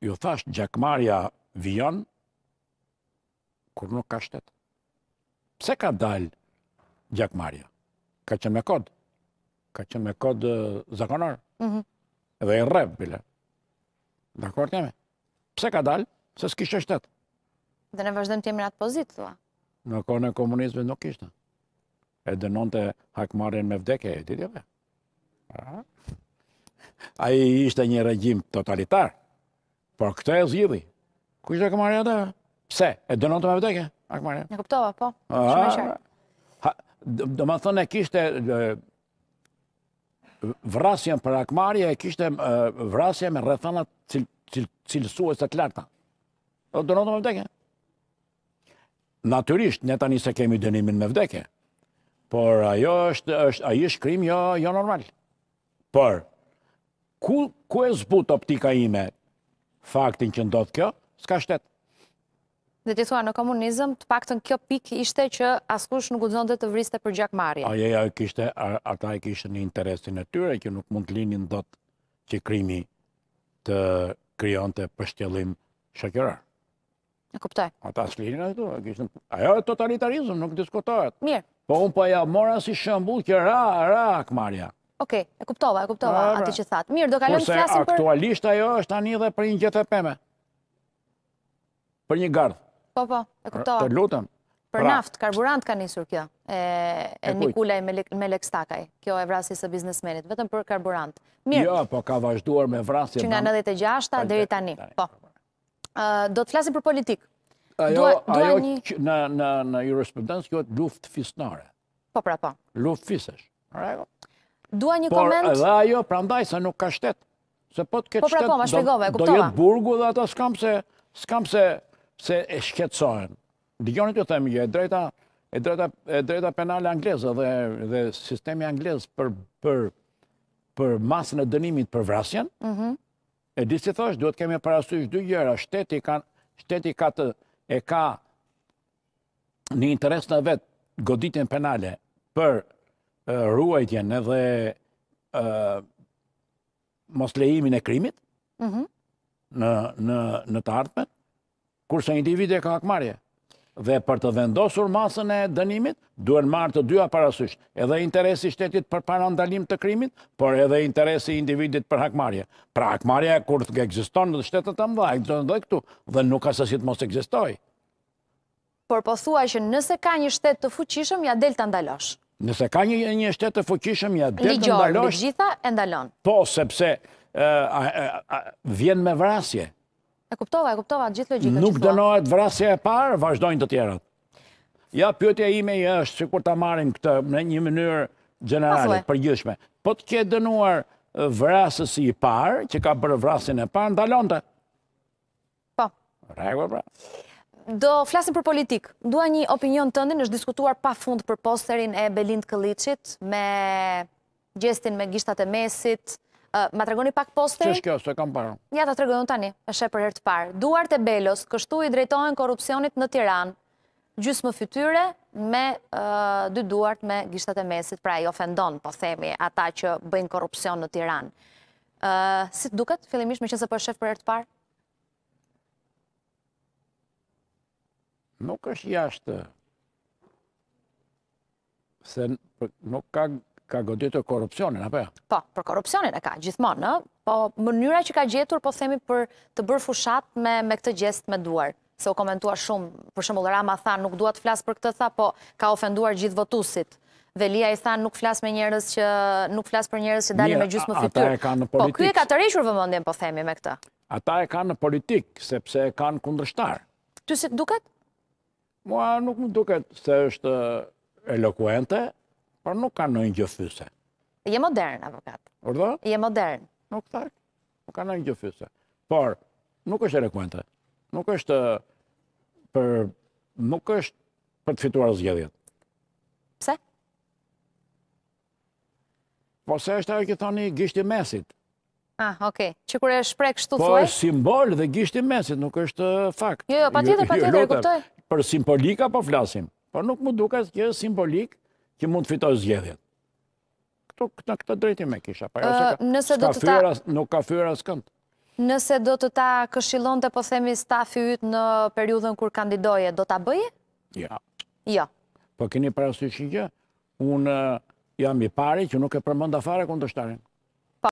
ju thash, gjakmarja vion, kur nuk ka shtetë. Pse ka dalë gjakmarja? Ka që me kodë. Ka që me kodë zakonarë. Mhm. Dhe i rrevë, bile. Dhe kërë Pse ka dalë, se s'kishtë shtetë. Dhe në vazhdojmë të jemi në atë pozitë, të la. Në kone komunizme nuk ishte. E dënon të hakmarin me vdekje, e ti A i ishte një regjim totalitarë. Por këta e zhjidhi. Kush e këmarja ta? Pse? E dënon të me vdekje? A këmarja? Në këptova, po. Do më thënë e kishte vrasjen për akmarje, e kishte vrasjen me rrethanat së të larta. Do në të me vdekje? Naturisht, ne tani se kemi dënimin me vdekje, por ajo është, ajo është krim jo, jo normal. Por, ku e zbut optika ime, faktin që ndodhë kjo, s'ka shtet. Dhe t'i thua, në komunizm, të pak të në kjo pik ishte që askush nuk udzon dhe të vriste për gjak Marja. Aja, aja, kishte, ata e kishte një interesin e tyre, që nuk mund të linin ndot që krimi të kryon të pështjelim shakjërar. Në kuptoj. Ata s'linjën e tu, kishte, ajo e totalitarizm, nuk diskutohet. Mirë. Po unë po ja mora si shëmbull që ra, ra, këmarja. Oke, e kuptova, e kuptova ati që thatë. Mirë, do kalëm të flasim për... Kurse aktualisht ajo është tani dhe për një gjithë e peme. Për një gardhë. Po, po, e kuptova. Të lutëm. Për pra- naftë, karburant ka njësur kjo. E Nikulaj me Lekstakaj. Kjo e vrasis e biznesmenit. Vetëm për karburant. Mirë. Jo, po ka vazhduar me vrasi... Që nga 96 dhe i tani. Po. Do të flasim për politikë. Ajo në jurisprudensë kjo e luft fisnare. Po, pra, po. Luft fisesh. Rego. Dua një koment? Por edhe ajo, prandaj, se nuk ka shtet. Se po të këtë po pra, shtet, do jetë burgu dhe ata s'kam se, s'kam se, se e shketsohen. Dikjoni të themi, jo, e drejta, e drejta, e drejta penale anglesë dhe, dhe sistemi anglesë për, për, për masën e dënimit për vrasjen, mhm. e disi thosh, duhet kemi parasysh dy gjera, shteti ka, shteti ka të, e ka, një interes në vetë, goditin penale, për, ruajtjen janë edhe mos lejimin e krimit mhm. në të artmen, kurse individ e ka akmarje. Dhe për të vendosur masën e dënimit, duen marrë të dy aparasysh, edhe interesi shtetit për parandalim të krimit, por edhe interesi individit për hakmarje. Pra hakmarje e kur të egziston në shtetet të mdha, e në të këtu, dhe nuk ka sësit mos egzistoj. Por posua që nëse ka një shtet të fuqishëm, ja del të ndalosh. Nëse ka një një shtetë të fuqishëm, ja dhe të ndalosh... Ligjorë, në gjitha, e ndalon. Po, sepse vjen me vrasje. E kuptova, e kuptova, gjithë logika që thua. Nuk dënohet vrasje e parë, vazhdojnë të tjerët. Ja, pjotja ime i është, si kur të marim këtë, në një mënyrë generalit, përgjyshme. Po të kje dënuar vrasës i parë, që ka bërë vrasin e parë, ndalon të. Po. Rekë, pra do flasim për politikë. Dua një opinion të ndin, është diskutuar pa fund për posterin e Belind Këllicit me gjestin me gjishtat e mesit. Ma të regoni pak posteri? Që është kjo, së e kam parë. Ja, të regoni tani, është e për herë të parë. Duart e Belos, kështu i drejtojnë korupcionit në Tiran, gjysë më fytyre, me dy duart me gjishtat e mesit, pra i ofendon, po themi, ata që bëjnë korupcion në Tiran. Si të duket, fillimish, me që se po për shëfë për e parë? nuk është jashtë, se nuk ka, ka goditur korupcionin, apë? Jo? Po, për korupcionin e ka, gjithmonë, në? Po, mënyra që ka gjetur, po themi për të bërë fushat me, me këtë gjest me duar se o komentua shumë, për shembull Rama tha nuk dua të flas për këtë tha, po ka ofenduar gjithë votuesit. Velia i tha nuk flas me njerëz që nuk flas për njerëz që dalin me gjysmë fytyrë. Ata e kanë në politikë. Po ky e ka tërhequr vëmendjen, po themi me këtë. Ata e kanë në politikë sepse e kanë kundërshtar. Ty si duket? Mua nuk më duket se është elokuente, por nuk ka nëjnë gjëfyse. Je modern, avokat. Urdo? Je modern. Nuk tak, nuk ka nëjnë gjëfyse. Por, nuk është elokuente. Nuk është për, nuk është për të fituar zgjedhjet. Pse? Po se është ajo që thoni gishti mesit. Ah, okej. Okay. Që kur e shprek shtu po thuaj? Po është simbol dhe gishti mesit, nuk është fakt. Jo, jo, pa tjede, pa tjede, e kuptoj për simbolika po flasim, por nuk më duke të gjithë simbolik që mund të fitoj zgjedhjet. Në këtë drejti me kisha, pa jo nuk ka fyra së këndë. Nëse do të ta këshilon të po themi stafi ytë në periudhën kur kandidoje, do të bëje? Ja. Ja. Jo. Po këni parasyshin që, unë eh, jam i pari që nuk e përmënda fare këndështarin.